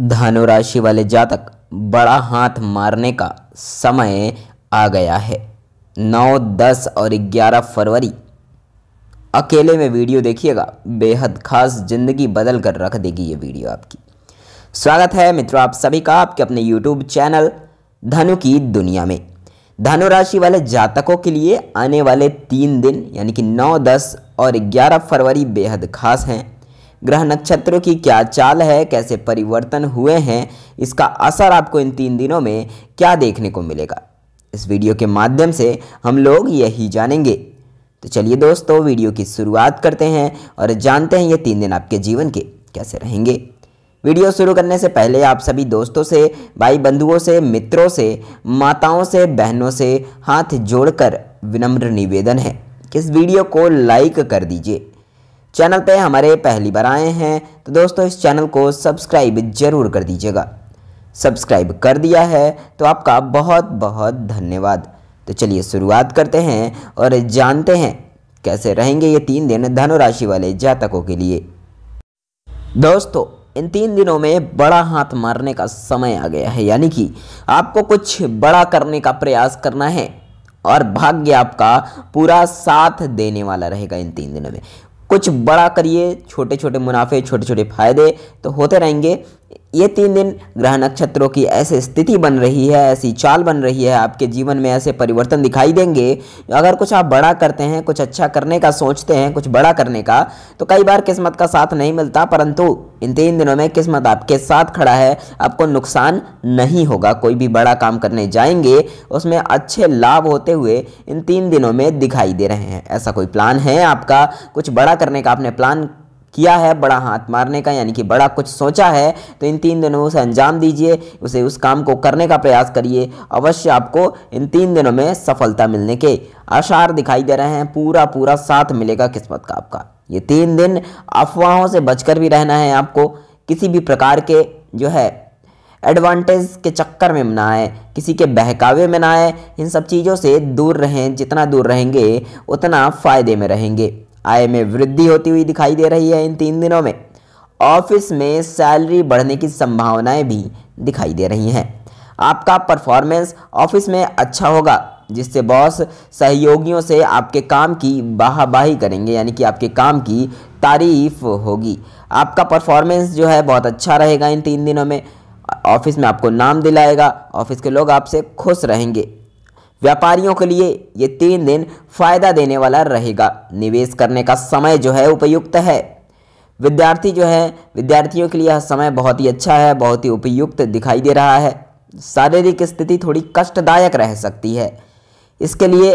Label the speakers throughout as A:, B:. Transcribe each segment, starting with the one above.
A: धनु राशि वाले जातक बड़ा हाथ मारने का समय आ गया है नौ दस और ग्यारह फरवरी अकेले में वीडियो देखिएगा बेहद खास ज़िंदगी बदल कर रख देगी ये वीडियो आपकी स्वागत है मित्रों आप सभी का आपके अपने यूट्यूब चैनल धनु की दुनिया में धनु राशि वाले जातकों के लिए आने वाले तीन दिन यानी कि नौ दस और ग्यारह फरवरी बेहद खास हैं ग्रह नक्षत्रों की क्या चाल है कैसे परिवर्तन हुए हैं इसका असर आपको इन तीन दिनों में क्या देखने को मिलेगा इस वीडियो के माध्यम से हम लोग यही जानेंगे तो चलिए दोस्तों वीडियो की शुरुआत करते हैं और जानते हैं ये तीन दिन आपके जीवन के कैसे रहेंगे वीडियो शुरू करने से पहले आप सभी दोस्तों से भाई बंधुओं से मित्रों से माताओं से बहनों से हाथ जोड़कर विनम्र निवेदन है कि इस वीडियो को लाइक कर दीजिए चैनल पे हमारे पहली बार आए हैं तो दोस्तों इस चैनल को सब्सक्राइब ज़रूर कर दीजिएगा सब्सक्राइब कर दिया है तो आपका बहुत बहुत धन्यवाद तो चलिए शुरुआत करते हैं और जानते हैं कैसे रहेंगे ये तीन दिन धनुराशि वाले जातकों के लिए दोस्तों इन तीन दिनों में बड़ा हाथ मारने का समय आ गया है यानी कि आपको कुछ बड़ा करने का प्रयास करना है और भाग्य आपका पूरा साथ देने वाला रहेगा इन तीन दिनों में कुछ बड़ा करिए छोटे छोटे मुनाफे छोटे छोटे फ़ायदे तो होते रहेंगे ये तीन दिन ग्रह नक्षत्रों की ऐसी स्थिति बन रही है ऐसी चाल बन रही है आपके जीवन में ऐसे परिवर्तन दिखाई देंगे अगर कुछ आप बड़ा करते हैं कुछ अच्छा करने का सोचते हैं कुछ बड़ा करने का तो कई बार किस्मत का साथ नहीं मिलता परंतु इन तीन दिनों में किस्मत आपके साथ खड़ा है आपको नुकसान नहीं होगा कोई भी बड़ा काम करने जाएंगे उसमें अच्छे लाभ होते हुए इन तीन दिनों में दिखाई दे रहे हैं ऐसा कोई प्लान है आपका कुछ बड़ा करने का आपने प्लान किया है बड़ा हाथ मारने का यानी कि बड़ा कुछ सोचा है तो इन तीन दिनों में उसे अंजाम दीजिए उसे उस काम को करने का प्रयास करिए अवश्य आपको इन तीन दिनों में सफलता मिलने के आशार दिखाई दे रहे हैं पूरा पूरा साथ मिलेगा किस्मत का आपका ये तीन दिन अफवाहों से बचकर भी रहना है आपको किसी भी प्रकार के जो है एडवांटेज के चक्कर में ना आए किसी के बहकावे में ना आए इन सब चीज़ों से दूर रहें जितना दूर रहेंगे उतना फ़ायदे में रहेंगे आय में वृद्धि होती हुई दिखाई दे रही है इन तीन दिनों में ऑफिस में सैलरी बढ़ने की संभावनाएं भी दिखाई दे रही हैं आपका परफॉर्मेंस ऑफिस में अच्छा होगा जिससे बॉस सहयोगियों से आपके काम की बाहाबाही करेंगे यानी कि आपके काम की तारीफ होगी आपका परफॉर्मेंस जो है बहुत अच्छा रहेगा इन तीन दिनों में ऑफिस में आपको नाम दिलाएगा ऑफिस के लोग आपसे खुश रहेंगे व्यापारियों के लिए ये तीन दिन फायदा देने वाला रहेगा निवेश करने का समय जो है उपयुक्त है विद्यार्थी जो है विद्यार्थियों के लिए यह समय बहुत ही अच्छा है बहुत ही उपयुक्त दिखाई दे रहा है शारीरिक स्थिति थोड़ी कष्टदायक रह सकती है इसके लिए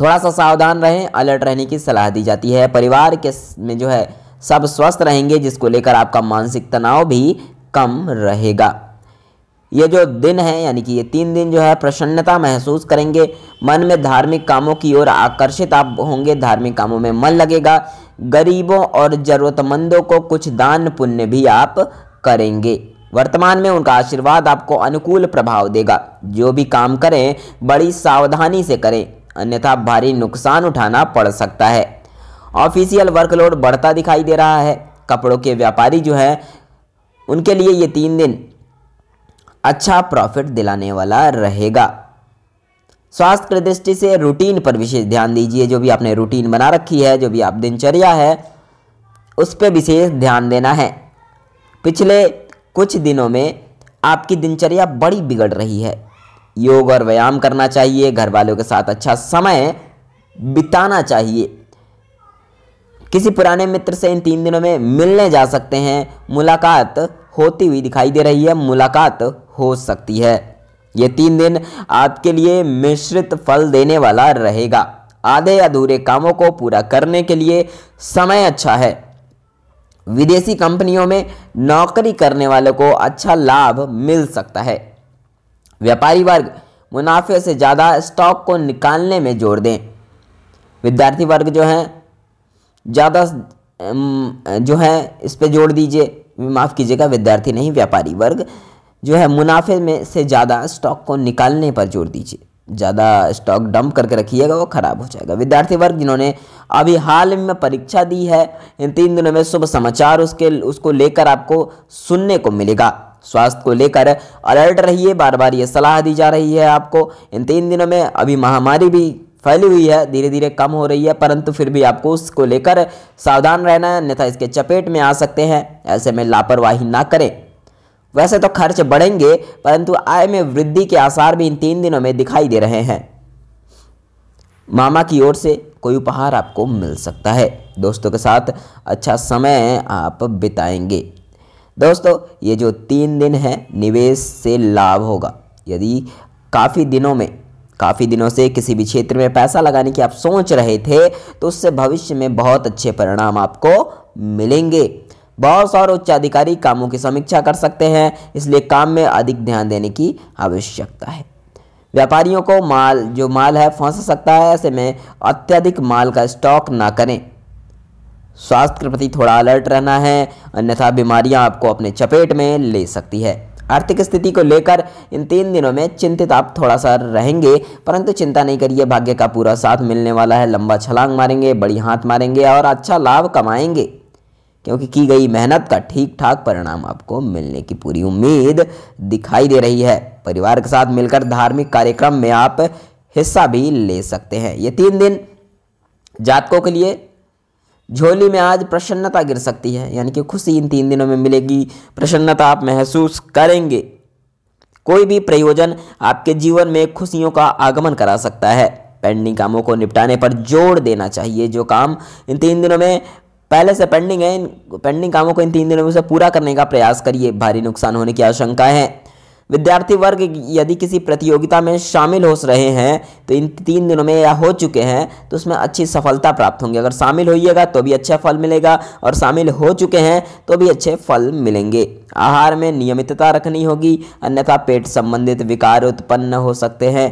A: थोड़ा सा सावधान रहें अलर्ट रहने की सलाह दी जाती है परिवार के में जो है सब स्वस्थ रहेंगे जिसको लेकर आपका मानसिक तनाव भी कम रहेगा ये जो दिन है यानी कि ये तीन दिन जो है प्रसन्नता महसूस करेंगे मन में धार्मिक कामों की ओर आकर्षित आप होंगे धार्मिक कामों में मन लगेगा गरीबों और ज़रूरतमंदों को कुछ दान पुण्य भी आप करेंगे वर्तमान में उनका आशीर्वाद आपको अनुकूल प्रभाव देगा जो भी काम करें बड़ी सावधानी से करें अन्यथा भारी नुकसान उठाना पड़ सकता है ऑफिशियल वर्कलोड बढ़ता दिखाई दे रहा है कपड़ों के व्यापारी जो हैं उनके लिए ये तीन दिन अच्छा प्रॉफिट दिलाने वाला रहेगा स्वास्थ्य की दृष्टि से रूटीन पर विशेष ध्यान दीजिए जो भी आपने रूटीन बना रखी है जो भी आप दिनचर्या है उस पर विशेष ध्यान देना है पिछले कुछ दिनों में आपकी दिनचर्या बड़ी बिगड़ रही है योग और व्यायाम करना चाहिए घर वालों के साथ अच्छा समय बिताना चाहिए किसी पुराने मित्र से इन तीन दिनों में मिलने जा सकते हैं मुलाकात होती हुई दिखाई दे रही है मुलाकात हो सकती है ये तीन दिन आपके लिए मिश्रित फल देने वाला रहेगा आधे अधूरे कामों को पूरा करने के लिए समय अच्छा है विदेशी कंपनियों में नौकरी करने वालों को अच्छा लाभ मिल सकता है व्यापारी वर्ग मुनाफे से ज़्यादा स्टॉक को निकालने में जोर दें विद्यार्थी वर्ग जो हैं ज़्यादा जो हैं इस पर जोड़ दीजिए माफ़ कीजिएगा विद्यार्थी नहीं व्यापारी वर्ग जो है मुनाफे में से ज़्यादा स्टॉक को निकालने पर जोर दीजिए ज़्यादा स्टॉक डंप करके रखिएगा वो ख़राब हो जाएगा विद्यार्थी वर्ग जिन्होंने अभी हाल में परीक्षा दी है इन तीन दिनों में शुभ समाचार उसके उसको लेकर आपको सुनने को मिलेगा स्वास्थ्य को लेकर अलर्ट रहिए बार बार ये सलाह दी जा रही है आपको इन तीन दिनों में अभी महामारी भी फैली हुई है धीरे धीरे कम हो रही है परंतु फिर भी आपको उसको लेकर सावधान रहना है अन्यथा इसके चपेट में आ सकते हैं ऐसे में लापरवाही ना करें वैसे तो खर्च बढ़ेंगे परंतु आय में वृद्धि के आसार भी इन तीन दिनों में दिखाई दे रहे हैं मामा की ओर से कोई उपहार आपको मिल सकता है दोस्तों के साथ अच्छा समय आप बिताएंगे दोस्तों ये जो तीन दिन है निवेश से लाभ होगा यदि काफ़ी दिनों में काफ़ी दिनों से किसी भी क्षेत्र में पैसा लगाने की आप सोच रहे थे तो उससे भविष्य में बहुत अच्छे परिणाम आपको मिलेंगे बहुत और उच्च अधिकारी कामों की समीक्षा कर सकते हैं इसलिए काम में अधिक ध्यान देने की आवश्यकता है व्यापारियों को माल जो माल है फंस सकता है ऐसे में अत्यधिक माल का स्टॉक ना करें स्वास्थ्य के प्रति थोड़ा अलर्ट रहना है अन्यथा बीमारियां आपको अपने चपेट में ले सकती है आर्थिक स्थिति को लेकर इन तीन दिनों में चिंतित आप थोड़ा सा रहेंगे परंतु चिंता नहीं करिए भाग्य का पूरा साथ मिलने वाला है लंबा छलांग मारेंगे बड़ी हाथ मारेंगे और अच्छा लाभ कमाएंगे क्योंकि की गई मेहनत का ठीक ठाक परिणाम आपको मिलने की पूरी उम्मीद दिखाई दे रही है परिवार के साथ मिलकर धार्मिक कार्यक्रम में आप हिस्सा भी ले सकते हैं ये तीन दिन जातकों के लिए झोली में आज प्रसन्नता गिर सकती है यानी कि खुशी इन तीन दिनों में मिलेगी प्रसन्नता आप महसूस करेंगे कोई भी प्रयोजन आपके जीवन में खुशियों का आगमन करा सकता है पेंडिंग कामों को निपटाने पर जोर देना चाहिए जो काम इन तीन दिनों में पहले से पेंडिंग है इन पेंडिंग कामों को इन तीन दिनों में उसे पूरा करने का प्रयास करिए भारी नुकसान होने की आशंका है विद्यार्थी वर्ग यदि किसी प्रतियोगिता में शामिल हो रहे हैं तो इन तीन दिनों में या हो चुके हैं तो उसमें अच्छी सफलता प्राप्त होंगी अगर शामिल होइएगा तो भी अच्छा फल मिलेगा और शामिल हो चुके हैं तो भी अच्छे फल मिलेंगे आहार में नियमितता रखनी होगी अन्यथा पेट संबंधित विकार उत्पन्न हो सकते हैं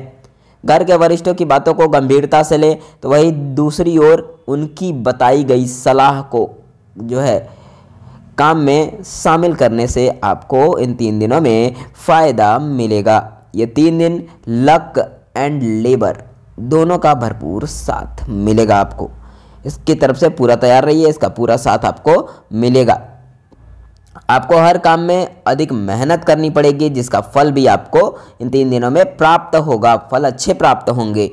A: घर के वरिष्ठों की बातों को गंभीरता से लें तो वही दूसरी ओर उनकी बताई गई सलाह को जो है काम में शामिल करने से आपको इन तीन दिनों में फ़ायदा मिलेगा ये तीन दिन लक एंड लेबर दोनों का भरपूर साथ मिलेगा आपको इसकी तरफ से पूरा तैयार रहिए इसका पूरा साथ आपको मिलेगा आपको हर काम में अधिक मेहनत करनी पड़ेगी जिसका फल भी आपको इन तीन दिनों में प्राप्त होगा फल अच्छे प्राप्त होंगे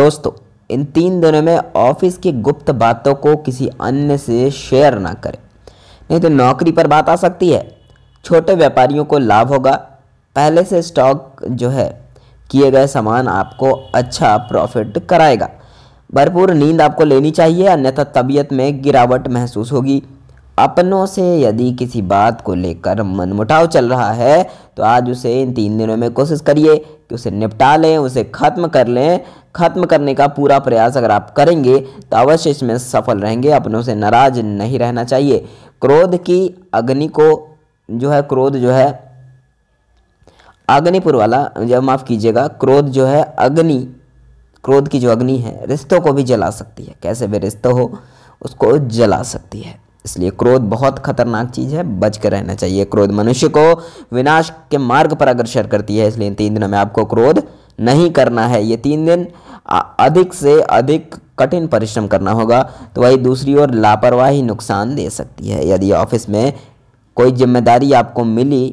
A: दोस्तों इन तीन दिनों में ऑफिस की गुप्त बातों को किसी अन्य से शेयर ना करें नहीं तो नौकरी पर बात आ सकती है छोटे व्यापारियों को लाभ होगा पहले से स्टॉक जो है किए गए सामान आपको अच्छा प्रॉफिट कराएगा भरपूर नींद आपको लेनी चाहिए अन्यथा तबीयत में गिरावट महसूस होगी अपनों से यदि किसी बात को लेकर मनमुटाव चल रहा है तो आज उसे इन तीन दिनों में कोशिश करिए कि उसे निपटा लें उसे ख़त्म कर लें ख़त्म करने का पूरा प्रयास अगर आप करेंगे तो अवश्य इसमें सफल रहेंगे अपनों से नाराज नहीं रहना चाहिए क्रोध की अग्नि को जो है क्रोध जो है अग्निपुर वाला जब माफ़ कीजिएगा क्रोध जो है अग्नि क्रोध की जो अग्नि है रिश्तों को भी जला सकती है कैसे भी रिश्तों हो उसको जला सकती है इसलिए क्रोध बहुत खतरनाक चीज़ है बच कर रहना चाहिए क्रोध मनुष्य को विनाश के मार्ग पर अग्रसर करती है इसलिए तीन दिनों में आपको क्रोध नहीं करना है ये तीन दिन अधिक से अधिक कठिन परिश्रम करना होगा तो वही दूसरी ओर लापरवाही नुकसान दे सकती है यदि ऑफिस में कोई जिम्मेदारी आपको मिली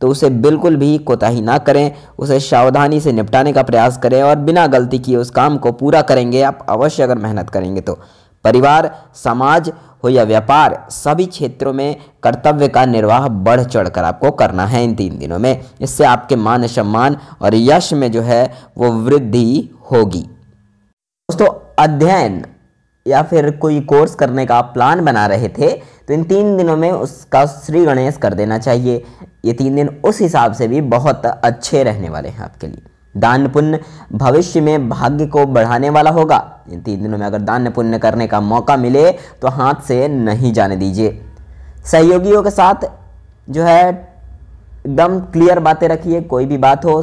A: तो उसे बिल्कुल भी कोताही ना करें उसे सावधानी से निपटाने का प्रयास करें और बिना गलती किए उस काम को पूरा करेंगे आप अवश्य अगर मेहनत करेंगे तो परिवार समाज हो या व्यापार सभी क्षेत्रों में कर्तव्य का निर्वाह बढ़ चढ़ कर आपको करना है इन तीन दिनों में इससे आपके मान सम्मान और यश में जो है वो वृद्धि होगी दोस्तों अध्ययन या फिर कोई कोर्स करने का प्लान बना रहे थे तो इन तीन दिनों में उसका श्री गणेश कर देना चाहिए ये तीन दिन उस हिसाब से भी बहुत अच्छे रहने वाले हैं आपके लिए दान पुण्य भविष्य में भाग्य को बढ़ाने वाला होगा इन तीन दिनों में अगर दान पुण्य करने का मौका मिले तो हाथ से नहीं जाने दीजिए सहयोगियों के साथ जो है एकदम क्लियर बातें रखिए कोई भी बात हो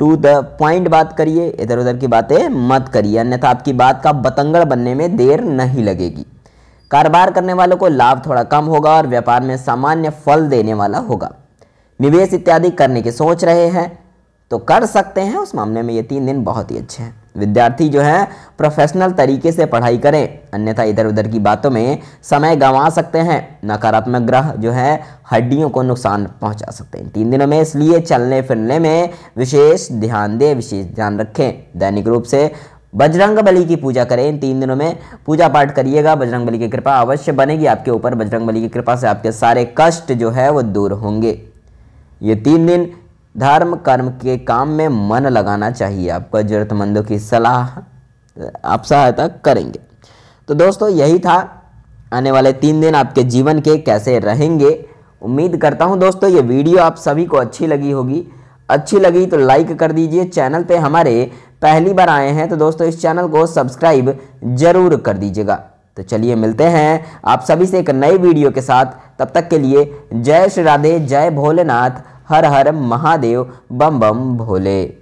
A: टू द पॉइंट बात करिए इधर उधर की बातें मत करिए अन्यथा आपकी बात का बतंगड़ बनने में देर नहीं लगेगी कारोबार करने वालों को लाभ थोड़ा कम होगा और व्यापार में सामान्य फल देने वाला होगा निवेश इत्यादि करने की सोच रहे हैं तो कर सकते हैं उस मामले में ये तीन दिन बहुत ही अच्छे हैं विद्यार्थी जो है प्रोफेशनल तरीके से पढ़ाई करें अन्यथा इधर उधर की बातों में समय गंवा सकते हैं नकारात्मक ग्रह जो है हड्डियों को नुकसान पहुंचा सकते हैं तीन दिनों में इसलिए चलने फिरने में विशेष ध्यान दें विशेष ध्यान रखें दैनिक रूप से बजरंग बली की पूजा करें इन तीन दिनों में पूजा पाठ करिएगा बजरंग बली की कृपा अवश्य बनेगी आपके ऊपर बजरंग बली की कृपा से आपके सारे कष्ट जो है वो दूर होंगे ये तीन दिन धर्म कर्म के काम में मन लगाना चाहिए आपको जरूरतमंदों की सलाह आप सहायता करेंगे तो दोस्तों यही था आने वाले तीन दिन आपके जीवन के कैसे रहेंगे उम्मीद करता हूँ दोस्तों ये वीडियो आप सभी को अच्छी लगी होगी अच्छी लगी तो लाइक कर दीजिए चैनल पे हमारे पहली बार आए हैं तो दोस्तों इस चैनल को सब्सक्राइब जरूर कर दीजिएगा तो चलिए मिलते हैं आप सभी से एक नई वीडियो के साथ तब तक के लिए जय श्री राधे जय भोलेनाथ हर हर महादेव बम बम भोले